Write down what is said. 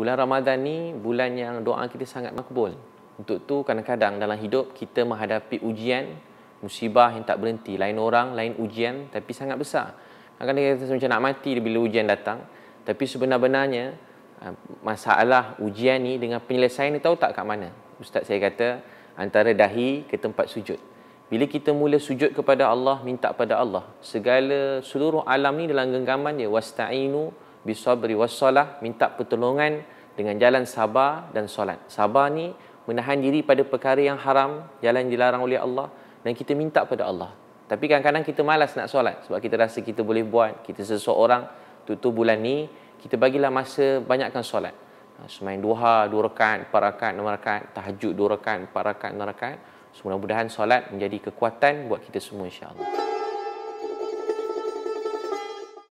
bulan Ramadan ni bulan yang doa kita sangat makbul. Untuk tu kadang-kadang dalam hidup kita menghadapi ujian, musibah yang tak berhenti. Lain orang, lain ujian tapi sangat besar. Kadang-kadang kita rasa macam nak mati bila ujian datang. Tapi sebenar-benarnya ah, masalah ujian ni dengan penyelesaian ni tahu tak kat mana? Ustaz saya kata antara dahi ke tempat sujud. Bila kita mula sujud kepada Allah, minta pada Allah, segala seluruh alam ni dalam genggaman dia wastainu bisabri wassalah minta pertolongan dengan jalan sabar dan solat. Sabar ni menahan diri pada perkara yang haram, jalan dilarang oleh Allah dan kita minta pada Allah. Tapi kadang-kadang kita malas nak solat sebab kita rasa kita boleh buat, kita seseorang tutup bulan ni, kita bagilah masa banyakkan solat. Ha, semain duha, dua rakaat, empat rakaat, enam rakaat, tahajud dua rakaat, empat rakaat, enam rakaat. Semoga mudah-mudahan solat menjadi kekuatan buat kita semua insya-Allah.